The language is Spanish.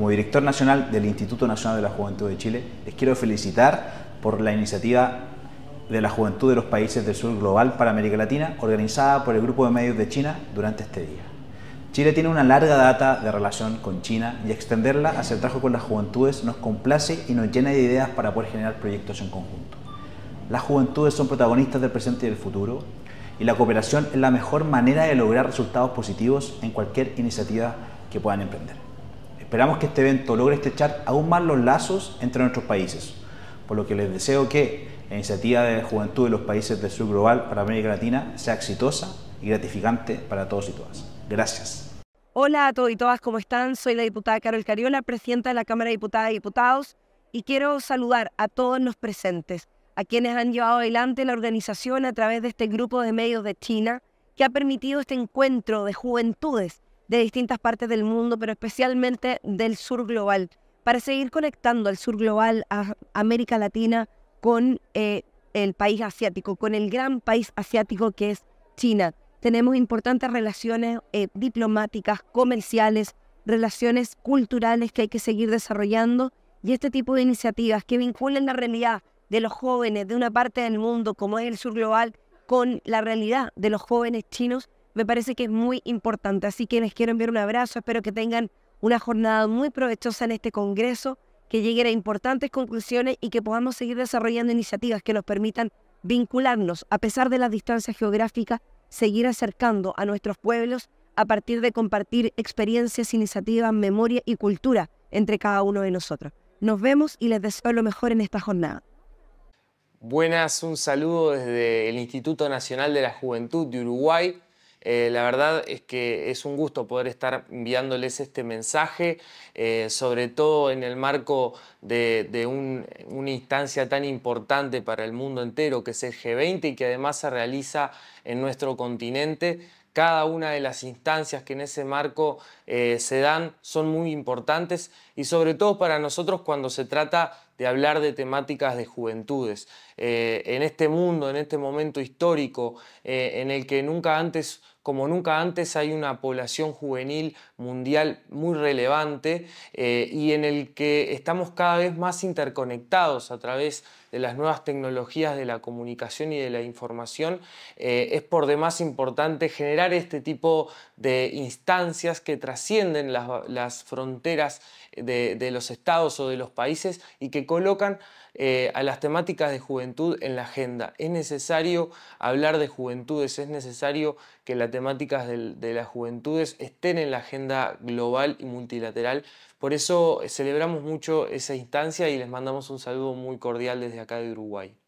Como director nacional del Instituto Nacional de la Juventud de Chile, les quiero felicitar por la iniciativa de la Juventud de los Países del Sur Global para América Latina, organizada por el Grupo de Medios de China durante este día. Chile tiene una larga data de relación con China y extenderla hacia el trabajo con las juventudes nos complace y nos llena de ideas para poder generar proyectos en conjunto. Las juventudes son protagonistas del presente y del futuro y la cooperación es la mejor manera de lograr resultados positivos en cualquier iniciativa que puedan emprender. Esperamos que este evento logre estrechar aún más los lazos entre nuestros países, por lo que les deseo que la iniciativa de juventud de los países del sur global para América Latina sea exitosa y gratificante para todos y todas. Gracias. Hola a todos y todas, ¿cómo están? Soy la diputada Carol Cariola, presidenta de la Cámara de Diputadas y Diputados, y quiero saludar a todos los presentes, a quienes han llevado adelante la organización a través de este grupo de medios de China, que ha permitido este encuentro de juventudes de distintas partes del mundo, pero especialmente del sur global, para seguir conectando el sur global, a América Latina, con eh, el país asiático, con el gran país asiático que es China. Tenemos importantes relaciones eh, diplomáticas, comerciales, relaciones culturales que hay que seguir desarrollando y este tipo de iniciativas que vinculen la realidad de los jóvenes de una parte del mundo como es el sur global con la realidad de los jóvenes chinos me parece que es muy importante. Así que les quiero enviar un abrazo, espero que tengan una jornada muy provechosa en este Congreso, que lleguen a importantes conclusiones y que podamos seguir desarrollando iniciativas que nos permitan vincularnos, a pesar de la distancia geográfica, seguir acercando a nuestros pueblos a partir de compartir experiencias, iniciativas, memoria y cultura entre cada uno de nosotros. Nos vemos y les deseo lo mejor en esta jornada. Buenas, un saludo desde el Instituto Nacional de la Juventud de Uruguay. Eh, la verdad es que es un gusto poder estar enviándoles este mensaje, eh, sobre todo en el marco de, una instancia tan importante para el mundo entero que es el G20 y que además se realiza en nuestro continente cada una de las instancias que en ese marco eh, se dan son muy importantes y sobre todo para nosotros cuando se trata de hablar de temáticas de juventudes. en este mundo, en este momento histórico en el que nunca antes como nunca antes hay una población juvenil mundial muy relevante eh, y en el que estamos cada vez más interconectados a través de las nuevas tecnologías de la comunicación y de la información, eh, es por demás importante generar este tipo de instancias que trascienden las, fronteras de los estados o de los países y que colocan eh, a las temáticas de juventud en la agenda. Es necesario hablar de juventudes, es necesario que las temáticas de las juventudes estén en la agenda global y multilateral. Por eso celebramos mucho esa instancia y les mandamos un saludo muy cordial desde acá de Uruguay.